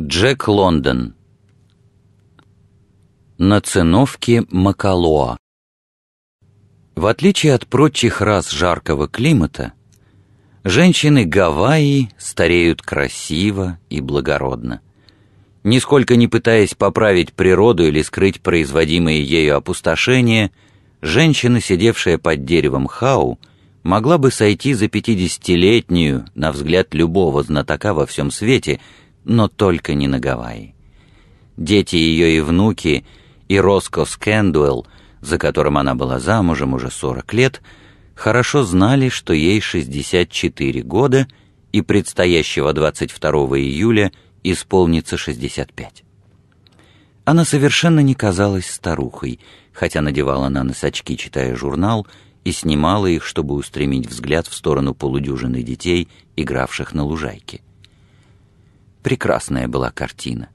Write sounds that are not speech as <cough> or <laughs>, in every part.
Джек Лондон На циновке Макалоа В отличие от прочих раз жаркого климата, женщины Гавайи стареют красиво и благородно, нисколько не пытаясь поправить природу или скрыть производимые ею опустошения, женщина, сидевшая под деревом хау, могла бы сойти за пятидесятилетнюю, на взгляд любого знатока во всем свете, но только не на Гавайи. Дети ее и внуки, и Роско Скэндуэлл, за которым она была замужем уже 40 лет, хорошо знали, что ей 64 года и предстоящего 22 июля исполнится 65. Она совершенно не казалась старухой, хотя надевала на нос очки, читая журнал, и снимала их, чтобы устремить взгляд в сторону полудюжины детей, игравших на лужайке. Прекрасная была картина.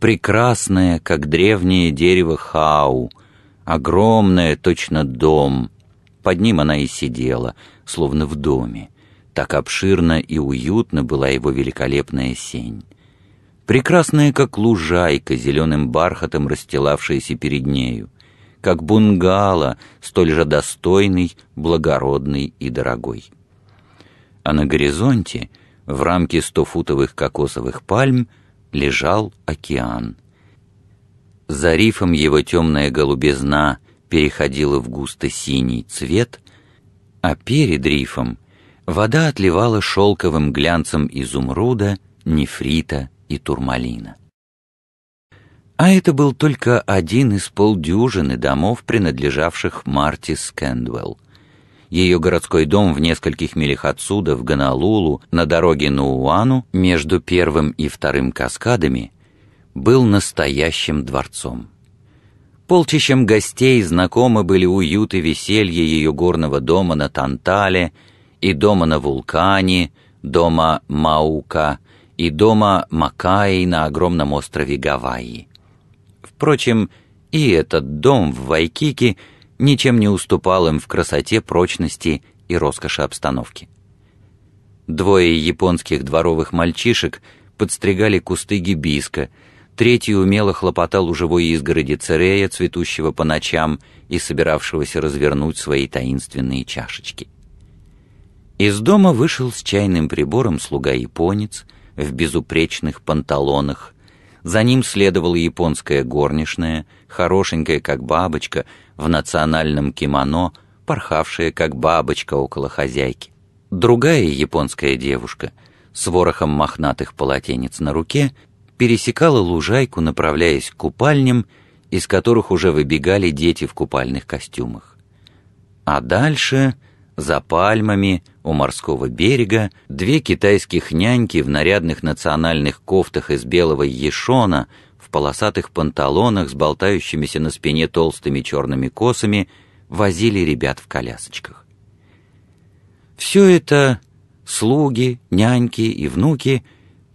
Прекрасная, как древнее дерево хау, огромная, точно дом. Под ним она и сидела, словно в доме. Так обширно и уютно была его великолепная сень. Прекрасная, как лужайка, зеленым бархатом расстилавшаяся перед нею как бунгало, столь же достойный, благородный и дорогой. А на горизонте в рамке стофутовых кокосовых пальм лежал океан. За рифом его темная голубизна переходила в густо-синий цвет, а перед рифом вода отливала шелковым глянцем изумруда, нефрита и турмалина. А это был только один из полдюжины домов, принадлежавших Марти Скэндвелл — ее городской дом в нескольких милях отсюда, в Ганалулу, на дороге на Уану, между первым и вторым каскадами, был настоящим дворцом. Полчищем гостей знакомы были уют и веселье ее горного дома на Тантале и дома на Вулкане, дома Маука и дома Макаи на огромном острове Гавайи. Впрочем, и этот дом в Вайкике – ничем не уступал им в красоте, прочности и роскоши обстановки. Двое японских дворовых мальчишек подстригали кусты гибиска, третий умело хлопотал у живой изгороди церея, цветущего по ночам и собиравшегося развернуть свои таинственные чашечки. Из дома вышел с чайным прибором слуга-японец в безупречных панталонах, за ним следовала японская горничная, хорошенькая как бабочка, в национальном кимоно, порхавшая как бабочка около хозяйки. Другая японская девушка с ворохом мохнатых полотенец на руке пересекала лужайку, направляясь к купальням, из которых уже выбегали дети в купальных костюмах. А дальше за пальмами у морского берега две китайских няньки в нарядных национальных кофтах из белого ешона, в полосатых панталонах с болтающимися на спине толстыми черными косами, возили ребят в колясочках. Все это слуги, няньки и внуки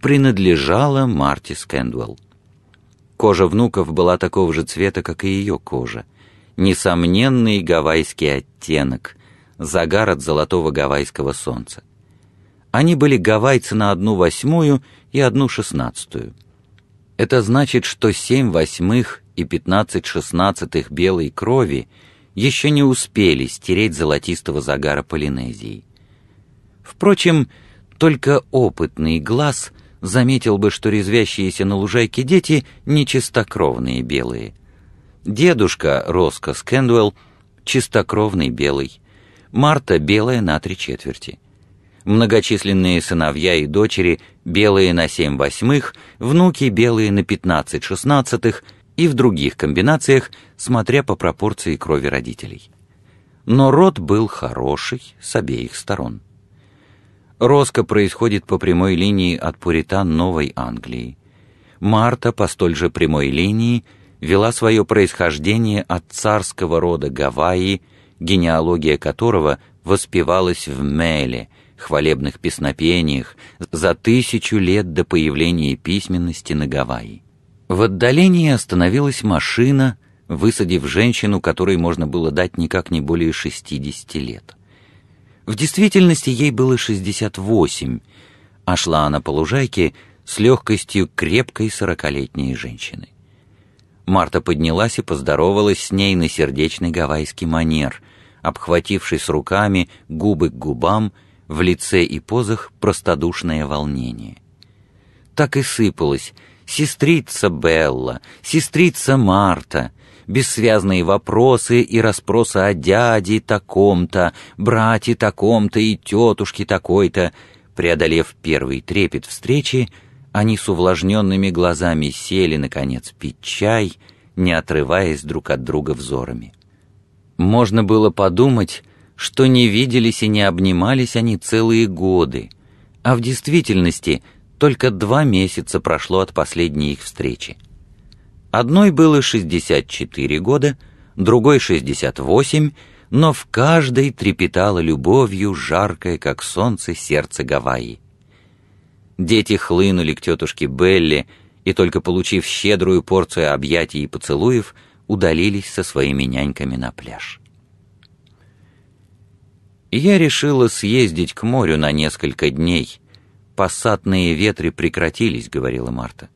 принадлежало Марти Скэндвелл. Кожа внуков была такого же цвета, как и ее кожа. Несомненный гавайский оттенок, загар от золотого гавайского солнца. Они были гавайцы на одну восьмую и одну шестнадцатую. Это значит, что семь восьмых и пятнадцать шестнадцатых белой крови еще не успели стереть золотистого загара Полинезии. Впрочем, только опытный глаз заметил бы, что резвящиеся на лужайке дети нечистокровные белые. Дедушка Роско Скэндуэлл — чистокровный белый. Марта — белая на три четверти. Многочисленные сыновья и дочери — белые на семь восьмых, внуки — белые на пятнадцать шестнадцатых и в других комбинациях, смотря по пропорции крови родителей. Но род был хороший с обеих сторон. Роско происходит по прямой линии от пуритан Новой Англии. Марта по столь же прямой линии вела свое происхождение от царского рода Гавайи — генеалогия которого воспевалась в Меле, хвалебных песнопениях, за тысячу лет до появления письменности на Гавайи. В отдалении остановилась машина, высадив женщину, которой можно было дать никак не более 60 лет. В действительности ей было 68, а шла она по лужайке с легкостью крепкой сорокалетней женщины. Марта поднялась и поздоровалась с ней на сердечный гавайский манер, обхватившись руками, губы к губам, в лице и позах простодушное волнение. Так и сыпалось «Сестрица Белла», «Сестрица Марта», бессвязные вопросы и расспросы о дяде таком-то, брате таком-то и тетушке такой-то. Преодолев первый трепет встречи, — они с увлажненными глазами сели, наконец, пить чай, не отрываясь друг от друга взорами. Можно было подумать, что не виделись и не обнимались они целые годы, а в действительности только два месяца прошло от последней их встречи. Одной было 64 года, другой 68, но в каждой трепетало любовью жаркое, как солнце, сердце Гавайи. Дети хлынули к тетушке Белли и, только получив щедрую порцию объятий и поцелуев, удалились со своими няньками на пляж. Я решила съездить к морю на несколько дней. Посадные ветры прекратились, говорила Марта.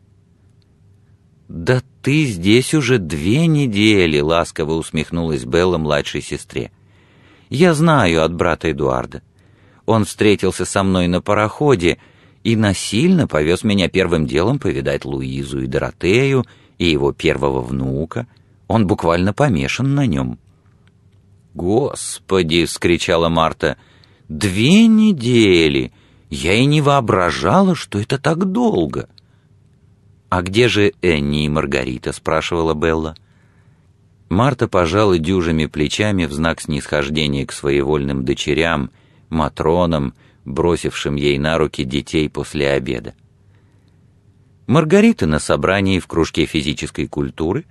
Да ты здесь уже две недели, ласково усмехнулась Белла младшей сестре. Я знаю от брата Эдуарда. Он встретился со мной на пароходе, и насильно повез меня первым делом повидать Луизу и Доротею и его первого внука. Он буквально помешан на нем. «Господи!» — вскричала Марта. «Две недели! Я и не воображала, что это так долго!» «А где же Энни и Маргарита?» — спрашивала Белла. Марта пожала дюжими плечами в знак снисхождения к своевольным дочерям, матронам, бросившим ей на руки детей после обеда. Маргарита на собрании в кружке физической культуры,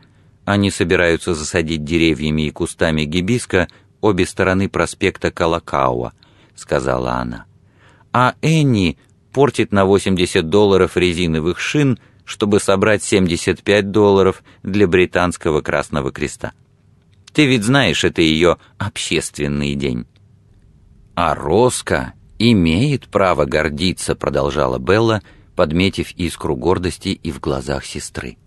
они собираются засадить деревьями и кустами гибиска обе стороны проспекта Калакауа, сказала она. А Энни портит на 80 долларов резиновых шин, чтобы собрать 75 долларов для британского Красного Креста. Ты ведь знаешь, это ее общественный день. А Роска имеет право гордиться», — продолжала Белла, подметив искру гордости и в глазах сестры.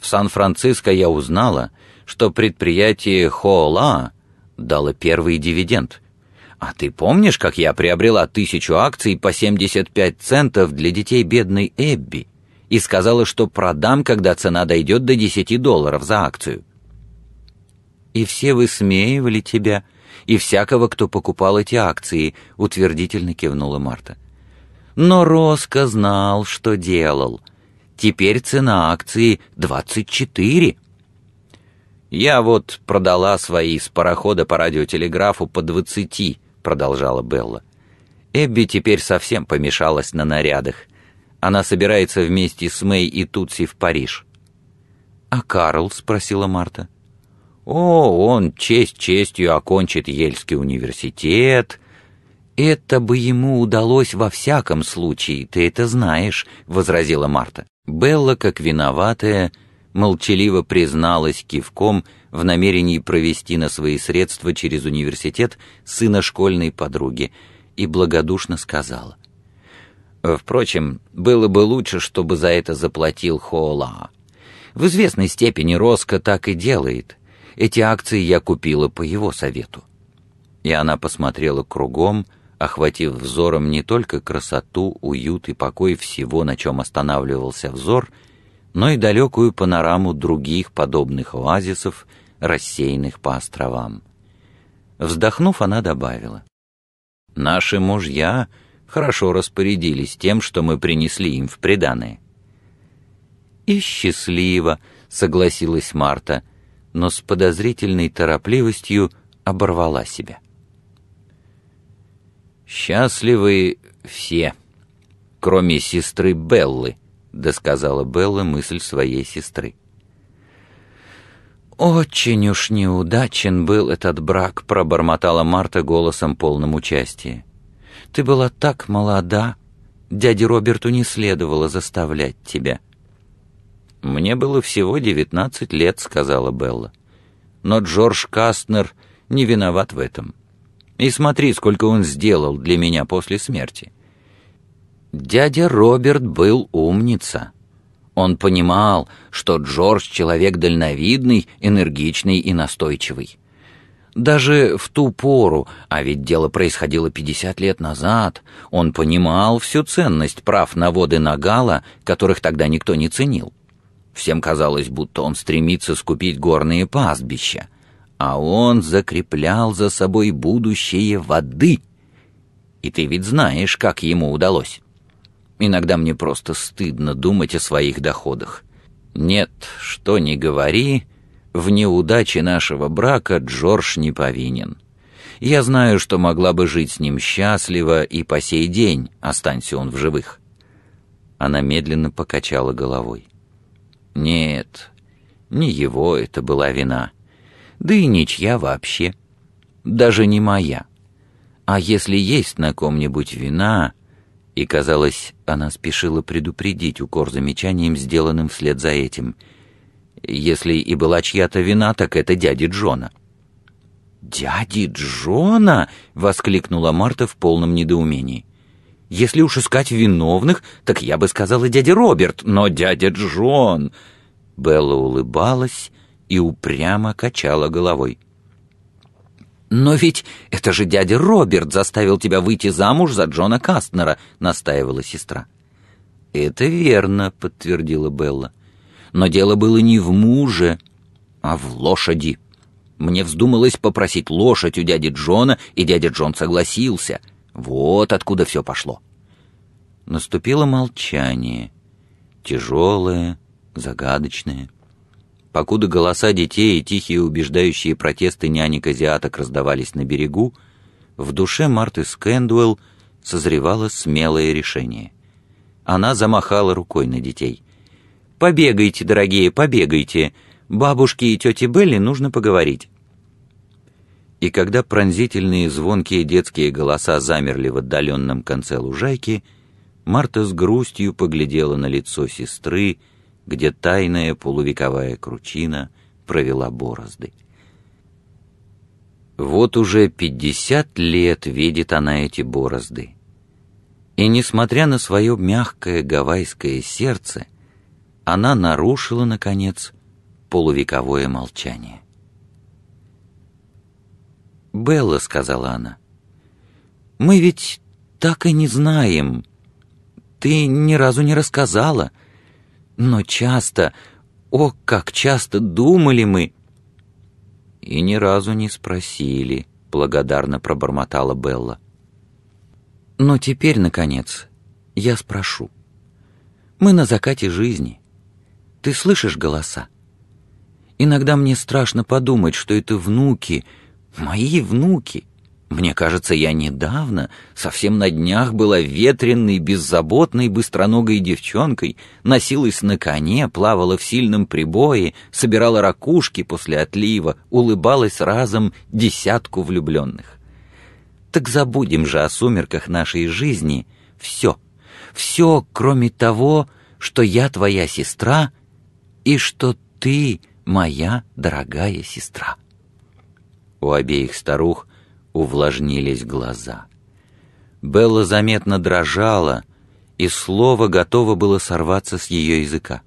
«В Сан-Франциско я узнала, что предприятие Хоола дало первый дивиденд. А ты помнишь, как я приобрела тысячу акций по 75 центов для детей бедной Эбби и сказала, что продам, когда цена дойдет до 10 долларов за акцию?» «И все высмеивали тебя», — и всякого, кто покупал эти акции», — утвердительно кивнула Марта. Но Роско знал, что делал. Теперь цена акции 24. «Я вот продала свои с парохода по радиотелеграфу по 20», — продолжала Белла. Эбби теперь совсем помешалась на нарядах. Она собирается вместе с Мэй и Тутси в Париж. «А Карл?» — спросила Марта. — о, он честь честью окончит Ельский университет. Это бы ему удалось во всяком случае, ты это знаешь, возразила Марта. Белла, как виноватая, молчаливо призналась кивком в намерении провести на свои средства через университет сына школьной подруги и благодушно сказала: Впрочем, было бы лучше, чтобы за это заплатил Хоола. В известной степени Роско так и делает. Эти акции я купила по его совету. И она посмотрела кругом, охватив взором не только красоту, уют и покой всего, на чем останавливался взор, но и далекую панораму других подобных оазисов, рассеянных по островам. Вздохнув, она добавила. «Наши мужья хорошо распорядились тем, что мы принесли им в приданое». «И счастливо», — согласилась Марта, но с подозрительной торопливостью оборвала себя. «Счастливы все, кроме сестры Беллы», — досказала Белла мысль своей сестры. «Очень уж неудачен был этот брак», — пробормотала Марта голосом полным участия. «Ты была так молода, дяде Роберту не следовало заставлять тебя». «Мне было всего девятнадцать лет», — сказала Белла. «Но Джордж Кастнер не виноват в этом. И смотри, сколько он сделал для меня после смерти». Дядя Роберт был умница. Он понимал, что Джордж человек дальновидный, энергичный и настойчивый. Даже в ту пору, а ведь дело происходило 50 лет назад, он понимал всю ценность прав на воды на Нагала, которых тогда никто не ценил. Всем казалось, будто он стремится скупить горные пастбища, а он закреплял за собой будущее воды. И ты ведь знаешь, как ему удалось. Иногда мне просто стыдно думать о своих доходах. Нет, что ни говори, в неудаче нашего брака Джордж не повинен. Я знаю, что могла бы жить с ним счастливо и по сей день, останься он в живых. Она медленно покачала головой. Нет, не его это была вина. Да и ничья вообще. Даже не моя. А если есть на ком-нибудь вина... И, казалось, она спешила предупредить укор замечанием, сделанным вслед за этим. Если и была чья-то вина, так это дяди Джона. «Дяди Джона!» — воскликнула Марта в полном недоумении. Если уж искать виновных, так я бы сказала дядя Роберт, но дядя Джон...» Белла улыбалась и упрямо качала головой. «Но ведь это же дядя Роберт заставил тебя выйти замуж за Джона Кастнера», — настаивала сестра. «Это верно», — подтвердила Белла. «Но дело было не в муже, а в лошади. Мне вздумалось попросить лошадь у дяди Джона, и дядя Джон согласился». Вот откуда все пошло. Наступило молчание, тяжелое, загадочное. Покуда голоса детей и тихие убеждающие протесты нянек-азиаток раздавались на берегу, в душе Марты Скэндуэлл созревало смелое решение. Она замахала рукой на детей. «Побегайте, дорогие, побегайте. Бабушке и тете Белли нужно поговорить» и когда пронзительные звонкие детские голоса замерли в отдаленном конце лужайки, Марта с грустью поглядела на лицо сестры, где тайная полувековая кручина провела борозды. Вот уже пятьдесят лет видит она эти борозды. И, несмотря на свое мягкое гавайское сердце, она нарушила, наконец, полувековое молчание. «Белла», — сказала она, — «мы ведь так и не знаем. Ты ни разу не рассказала, но часто, о, как часто думали мы!» «И ни разу не спросили», — благодарно пробормотала Белла. «Но теперь, наконец, я спрошу. Мы на закате жизни. Ты слышишь голоса? Иногда мне страшно подумать, что это внуки — Мои внуки. Мне кажется, я недавно, совсем на днях, была ветренной, беззаботной, быстроногой девчонкой, носилась на коне, плавала в сильном прибое, собирала ракушки после отлива, улыбалась разом десятку влюбленных. Так забудем же о сумерках нашей жизни все, все, кроме того, что я твоя сестра и что ты моя дорогая сестра. У обеих старух увлажнились глаза. Белла заметно дрожала, и слово готово было сорваться с ее языка.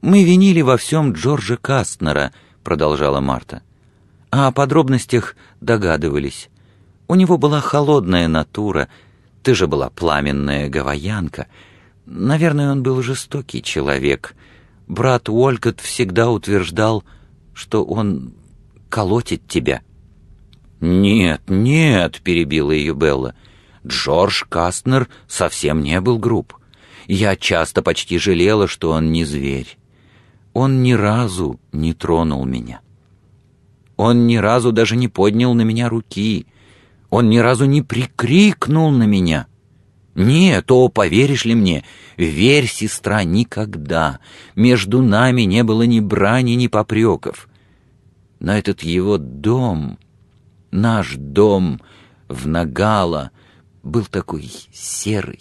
«Мы винили во всем Джорджа Кастнера», — продолжала Марта. «А о подробностях догадывались. У него была холодная натура, ты же была пламенная гавайянка. Наверное, он был жестокий человек. Брат Уолькот всегда утверждал, что он колотит тебя». «Нет, нет», — перебила ее Белла. «Джордж Кастнер совсем не был груб. Я часто почти жалела, что он не зверь. Он ни разу не тронул меня. Он ни разу даже не поднял на меня руки. Он ни разу не прикрикнул на меня». «Нет, о, поверишь ли мне, верь, сестра, никогда. Между нами не было ни брани, ни попреков на этот его дом, наш дом в Нагала, был такой серый.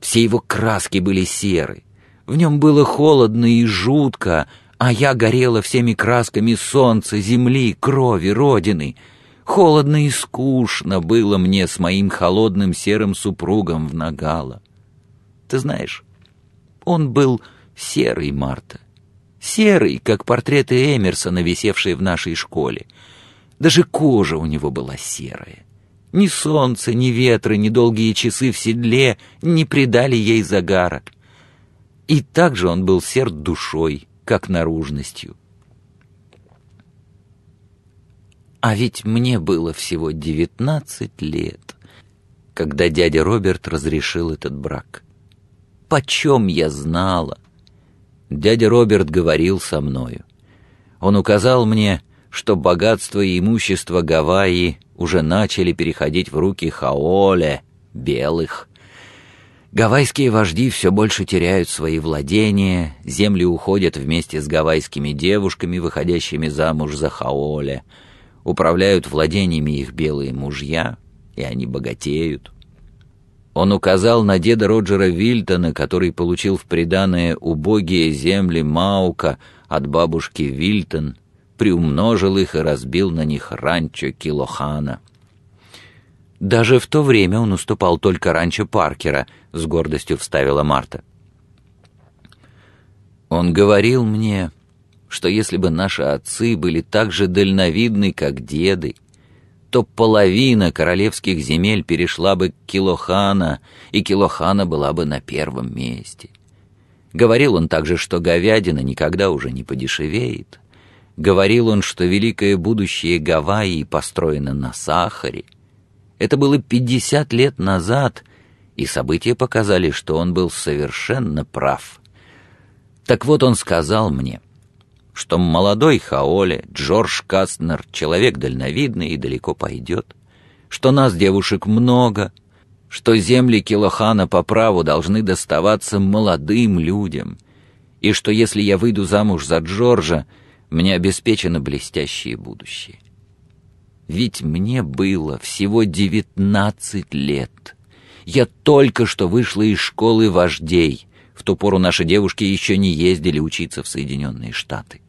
Все его краски были серы. В нем было холодно и жутко, а я горела всеми красками солнца, земли, крови, родины. Холодно и скучно было мне с моим холодным серым супругом в Нагала. Ты знаешь, он был серый Марта, серый, как портреты Эмерсона, висевшие в нашей школе. Даже кожа у него была серая. Ни солнце, ни ветры, ни долгие часы в седле не придали ей загара. И также он был серд душой, как наружностью. А ведь мне было всего девятнадцать лет, когда дядя Роберт разрешил этот брак. Почем я знала — дядя Роберт говорил со мною. Он указал мне, что богатство и имущество Гавайи уже начали переходить в руки хаоле, белых. Гавайские вожди все больше теряют свои владения, земли уходят вместе с гавайскими девушками, выходящими замуж за хаоле. Управляют владениями их белые мужья, и они богатеют. Он указал на деда Роджера Вильтона, который получил в приданое убогие земли Маука от бабушки Вильтон, приумножил их и разбил на них ранчо Килохана. «Даже в то время он уступал только ранчо Паркера», — с гордостью вставила Марта. «Он говорил мне, что если бы наши отцы были так же дальновидны, как деды, — то половина королевских земель перешла бы к Килохана, и Килохана была бы на первом месте. Говорил он также, что говядина никогда уже не подешевеет. Говорил он, что великое будущее Гавайи построено на сахаре. Это было пятьдесят лет назад, и события показали, что он был совершенно прав. Так вот он сказал мне — что молодой Хаоле, Джордж Кастнер, человек дальновидный и далеко пойдет, что нас, девушек, много, что земли Килохана по праву должны доставаться молодым людям, и что если я выйду замуж за Джорджа, мне обеспечено блестящее будущее. Ведь мне было всего девятнадцать лет. Я только что вышла из школы вождей. В ту пору наши девушки еще не ездили учиться в Соединенные Штаты.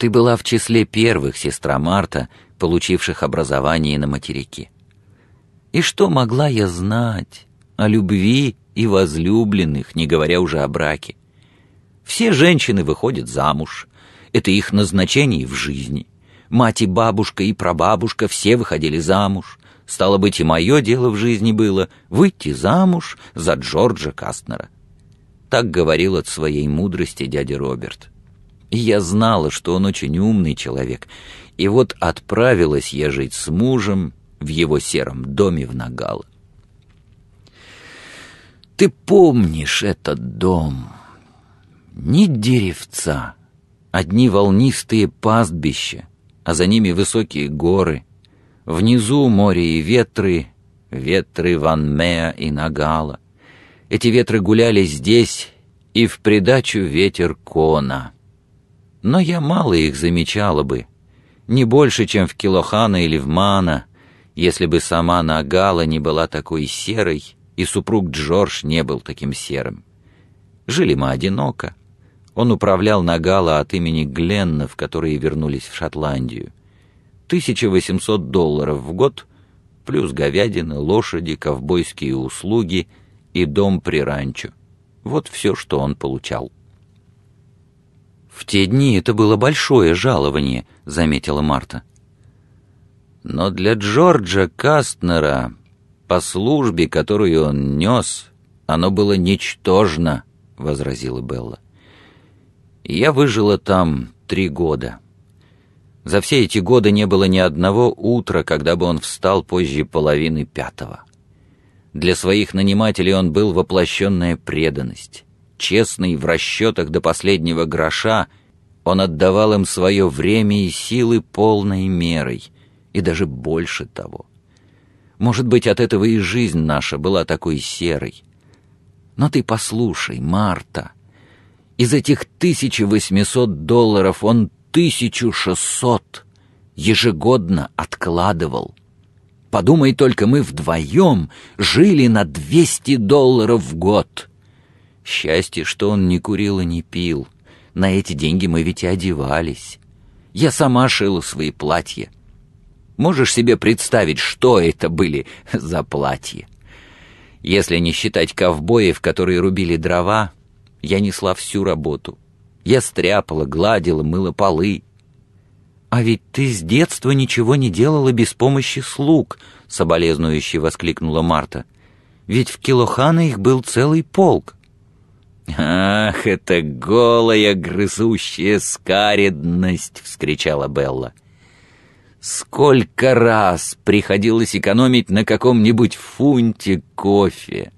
Ты была в числе первых, сестра Марта, получивших образование на материке. И что могла я знать о любви и возлюбленных, не говоря уже о браке? Все женщины выходят замуж. Это их назначение в жизни. Мать и бабушка, и прабабушка все выходили замуж. Стало быть, и мое дело в жизни было выйти замуж за Джорджа Кастнера. Так говорил от своей мудрости дядя Роберт я знала, что он очень умный человек. И вот отправилась я жить с мужем в его сером доме в Нагало. Ты помнишь этот дом? Ни деревца, одни волнистые пастбища, а за ними высокие горы. Внизу море и ветры, ветры Ванмея и Нагала. Эти ветры гуляли здесь, и в придачу ветер Кона — но я мало их замечала бы, не больше, чем в Килохана или в Мана, если бы сама Нагала не была такой серой и супруг Джордж не был таким серым. Жили мы одиноко. Он управлял Нагала от имени Гленнов, которые вернулись в Шотландию. 1800 долларов в год, плюс говядина, лошади, ковбойские услуги и дом при ранчо. Вот все, что он получал. В те дни это было большое жалование, заметила Марта. Но для Джорджа Кастнера по службе, которую он нес, оно было ничтожно, возразила Белла. Я выжила там три года. За все эти годы не было ни одного утра, когда бы он встал позже половины пятого. Для своих нанимателей он был воплощенная преданность честный в расчетах до последнего гроша, он отдавал им свое время и силы полной мерой, и даже больше того. Может быть, от этого и жизнь наша была такой серой. Но ты послушай, Марта, из этих 1800 долларов он 1600 ежегодно откладывал. Подумай только, мы вдвоем жили на 200 долларов в год. Счастье, что он не курил и не пил. На эти деньги мы ведь и одевались. Я сама шила свои платья. Можешь себе представить, что это были <laughs> за платья? Если не считать ковбоев, которые рубили дрова, я несла всю работу. Я стряпала, гладила, мыла полы. «А ведь ты с детства ничего не делала без помощи слуг», — соболезнующе воскликнула Марта. «Ведь в Килохана их был целый полк». «Ах, это голая, грызущая скаредность!» — вскричала Белла. «Сколько раз приходилось экономить на каком-нибудь фунте кофе!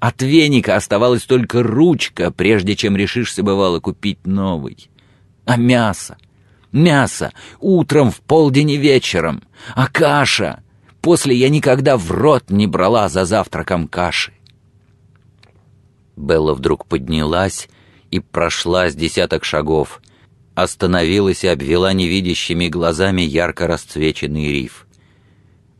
От веника оставалась только ручка, прежде чем решишься, бывало, купить новый. А мясо? Мясо! Утром, в полдень и вечером! А каша! После я никогда в рот не брала за завтраком каши!» Белла вдруг поднялась и прошла с десяток шагов, остановилась и обвела невидящими глазами ярко расцвеченный риф.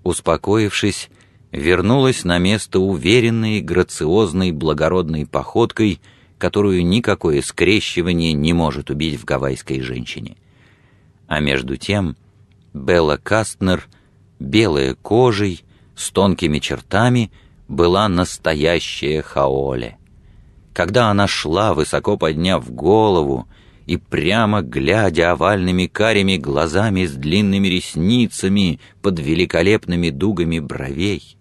Успокоившись, вернулась на место уверенной, грациозной, благородной походкой, которую никакое скрещивание не может убить в гавайской женщине. А между тем Белла Кастнер, белая кожей, с тонкими чертами, была настоящая хаоле когда она шла, высоко подняв голову и прямо глядя овальными карими глазами с длинными ресницами под великолепными дугами бровей,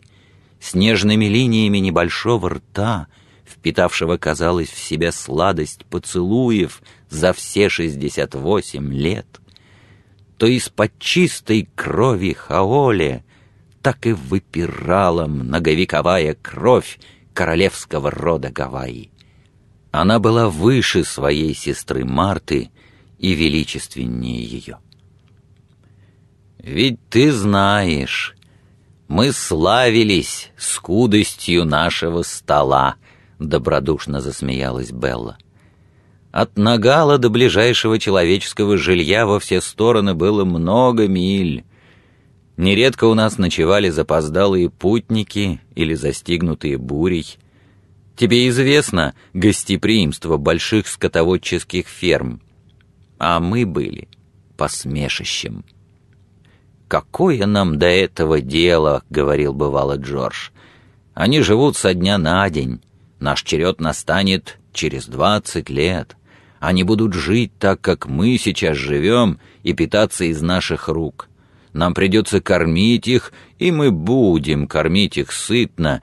снежными линиями небольшого рта, впитавшего, казалось, в себя сладость поцелуев за все шестьдесят восемь лет, то из-под чистой крови Хаоле так и выпирала многовековая кровь королевского рода Гавайи. Она была выше своей сестры Марты и величественнее ее. «Ведь ты знаешь, мы славились скудостью нашего стола», — добродушно засмеялась Белла. От Нагала до ближайшего человеческого жилья во все стороны было много миль. Нередко у нас ночевали запоздалые путники или застигнутые бурей. Тебе известно гостеприимство больших скотоводческих ферм. А мы были посмешищем. «Какое нам до этого дело?» — говорил бывало Джордж. «Они живут со дня на день. Наш черед настанет через двадцать лет. Они будут жить так, как мы сейчас живем, и питаться из наших рук. Нам придется кормить их, и мы будем кормить их сытно,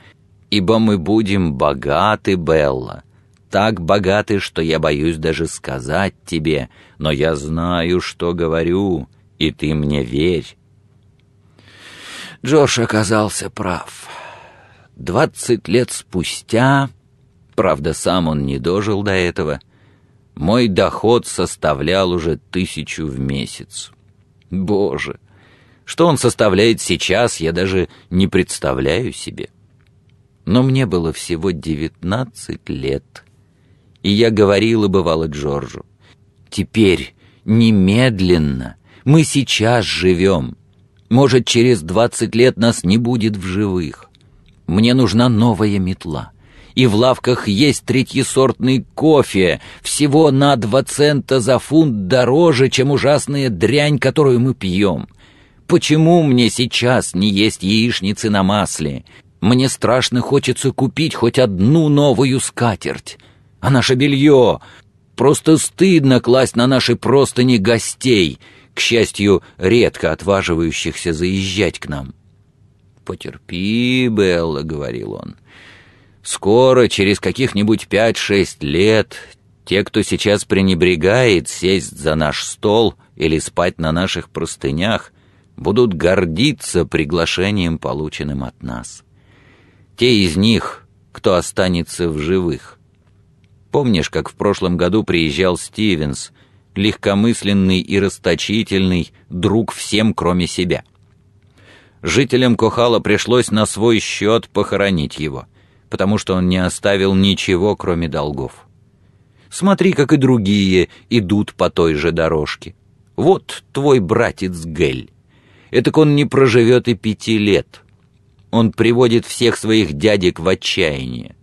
ибо мы будем богаты, Белла. Так богаты, что я боюсь даже сказать тебе, но я знаю, что говорю, и ты мне верь. Джош оказался прав. Двадцать лет спустя, правда, сам он не дожил до этого, мой доход составлял уже тысячу в месяц. Боже, что он составляет сейчас, я даже не представляю себе. — но мне было всего девятнадцать лет. И я говорила, бывало, Джорджу, «Теперь, немедленно, мы сейчас живем. Может, через двадцать лет нас не будет в живых. Мне нужна новая метла» и в лавках есть третьесортный кофе, всего на два цента за фунт дороже, чем ужасная дрянь, которую мы пьем. Почему мне сейчас не есть яичницы на масле? Мне страшно хочется купить хоть одну новую скатерть. А наше белье... Просто стыдно класть на наши простыни гостей, к счастью, редко отваживающихся заезжать к нам. «Потерпи, Белла», — говорил он. «Скоро, через каких-нибудь пять-шесть лет, те, кто сейчас пренебрегает сесть за наш стол или спать на наших простынях, будут гордиться приглашением, полученным от нас. Те из них, кто останется в живых. Помнишь, как в прошлом году приезжал Стивенс, легкомысленный и расточительный, друг всем, кроме себя? Жителям Кохала пришлось на свой счет похоронить его, потому что он не оставил ничего, кроме долгов. Смотри, как и другие идут по той же дорожке. Вот твой братец Гель. Этак он не проживет и пяти лет он приводит всех своих дядек в отчаяние.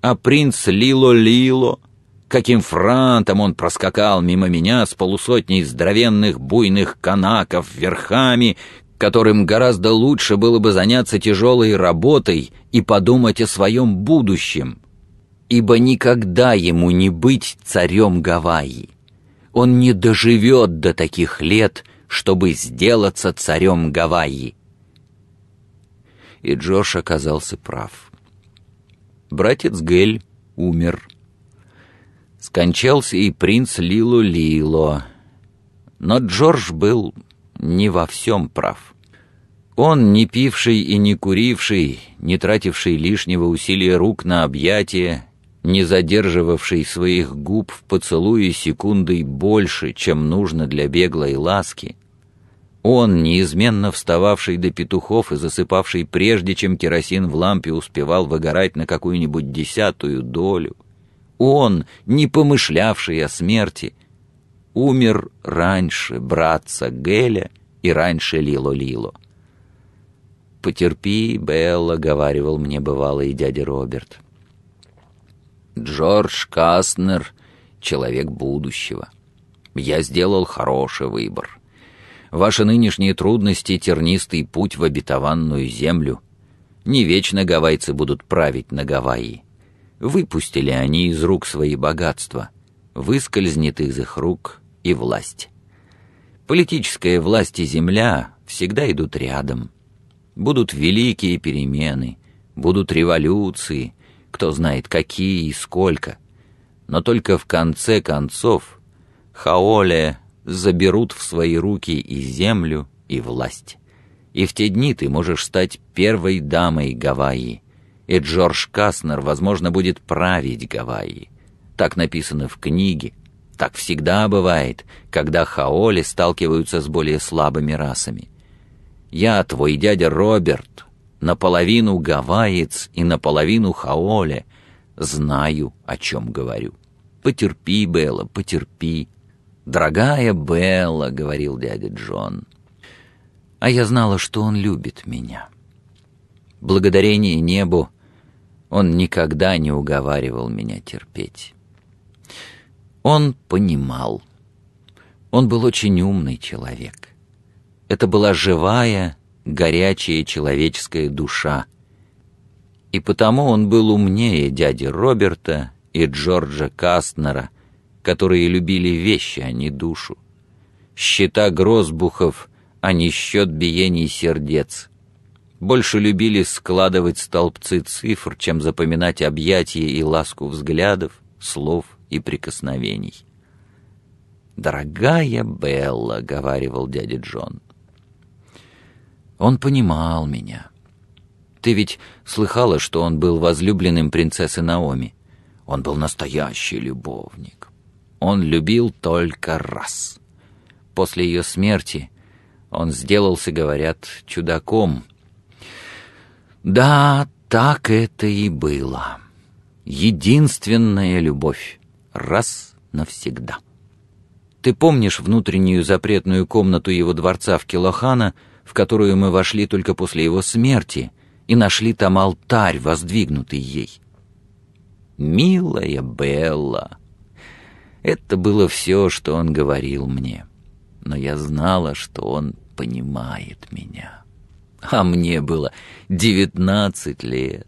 А принц Лило-Лило, каким франтом он проскакал мимо меня с полусотней здоровенных буйных канаков верхами, которым гораздо лучше было бы заняться тяжелой работой и подумать о своем будущем, ибо никогда ему не быть царем Гавайи. Он не доживет до таких лет, чтобы сделаться царем Гавайи и Джош оказался прав. Братец Гель умер. Скончался и принц Лилу Лило. Но Джордж был не во всем прав. Он, не пивший и не куривший, не тративший лишнего усилия рук на объятия, не задерживавший своих губ в поцелуе секундой больше, чем нужно для беглой ласки — он, неизменно встававший до петухов и засыпавший прежде, чем керосин в лампе успевал выгорать на какую-нибудь десятую долю. Он, не помышлявший о смерти, умер раньше братца Геля и раньше Лило-Лило. «Потерпи, Белла», — говаривал мне бывалый дядя Роберт. «Джордж Кастнер — человек будущего. Я сделал хороший выбор ваши нынешние трудности — тернистый путь в обетованную землю. Не вечно гавайцы будут править на Гавайи. Выпустили они из рук свои богатства, выскользнет из их рук и власть. Политическая власть и земля всегда идут рядом. Будут великие перемены, будут революции, кто знает какие и сколько. Но только в конце концов Хаоле заберут в свои руки и землю, и власть. И в те дни ты можешь стать первой дамой Гавайи, и Джордж Каснер, возможно, будет править Гавайи. Так написано в книге, так всегда бывает, когда хаоли сталкиваются с более слабыми расами. Я, твой дядя Роберт, наполовину гаваец и наполовину хаоле, знаю, о чем говорю. Потерпи, Белла, потерпи. «Дорогая Белла», — говорил дядя Джон, — «а я знала, что он любит меня». Благодарение небу он никогда не уговаривал меня терпеть. Он понимал. Он был очень умный человек. Это была живая, горячая человеческая душа. И потому он был умнее дяди Роберта и Джорджа Кастнера — которые любили вещи, а не душу. Счета грозбухов, а не счет биений сердец. Больше любили складывать столбцы цифр, чем запоминать объятия и ласку взглядов, слов и прикосновений. «Дорогая Белла», — говаривал дядя Джон. «Он понимал меня. Ты ведь слыхала, что он был возлюбленным принцессы Наоми? Он был настоящий любовник он любил только раз. После ее смерти он сделался, говорят, чудаком. Да, так это и было. Единственная любовь. Раз навсегда. Ты помнишь внутреннюю запретную комнату его дворца в Килохана, в которую мы вошли только после его смерти и нашли там алтарь, воздвигнутый ей? Милая Белла, это было все, что он говорил мне. Но я знала, что он понимает меня. А мне было девятнадцать лет.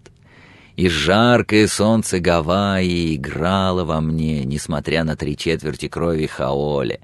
И жаркое солнце Гавайи играло во мне, несмотря на три четверти крови Хаоле.